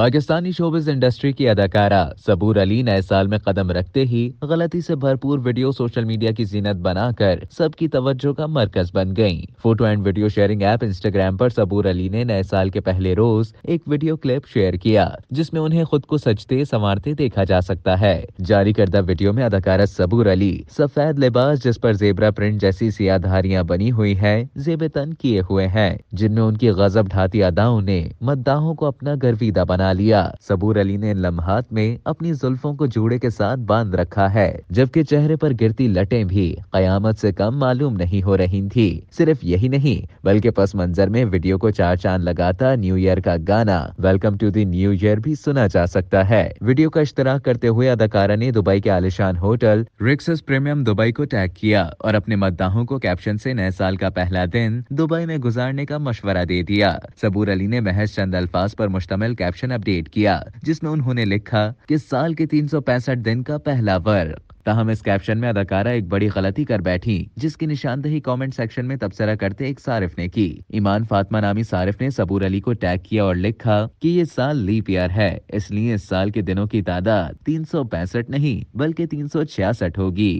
Pakistani showbiz industry की अदाकारा सबूर अली नए साल में कदम रखते ही गलती से भरपूर वीडियो सोशल मीडिया की जीनत बनाकर सबकी तवज्जो का मरकज बन गईं। Photo and video sharing app Instagram पर सबूर अली ने नए साल के पहले रोज एक वीडियो क्लिप शेयर किया जिसमें उन्हें खुद को सजते संवारते देखा जा सकता है जारी करदा वीडियो में अदाकारा सबूर अली सफेद लिबास जिस पर जेबरा प्रिंट जैसी सियाधारियाँ बनी हुई है जेबे तन किए हुए हैं जिनमें उनकी गजब ढाती अदाओं ने मद्दाहों को अपना गर्वीदा बना बना लिया सबूर अली ने लम्हात में अपनी जुल्फों को जूड़े के साथ बांध रखा है जबकि चेहरे पर गिरती लटें भी कयामत से कम मालूम नहीं हो रही थी सिर्फ यही नहीं बल्कि पस मंजर में वीडियो को चार चांद लगाता न्यू ईयर का गाना welcome to the new year भी सुना जा सकता है वीडियो का इश्तराक करते हुए अदाकारा ने दुबई के आलिशान होटल रिक्सस प्रीमियम दुबई को टैग किया और अपने मद्दाहों को कैप्शन से नए साल का पहला दिन दुबई में गुजारने का मशवरा दे दिया सबूर अली ने महज चंद अल्फाज पर मुश्तमिल कैप्शन अपडेट किया जिसमें उन्होंने लिखा कि साल के तीन दिन का पहला वर्ग तहम इस कैप्शन में अदाकारा एक बड़ी गलती कर बैठी जिसकी निशानदेही कमेंट सेक्शन में तबसरा करते एक सारिफ ने की ईमान फातमा नामी सारिफ ने सबूर अली को टैग किया और लिखा कि ये साल लीप ईयर है इसलिए इस साल के दिनों की तादाद तीन नहीं बल्कि तीन होगी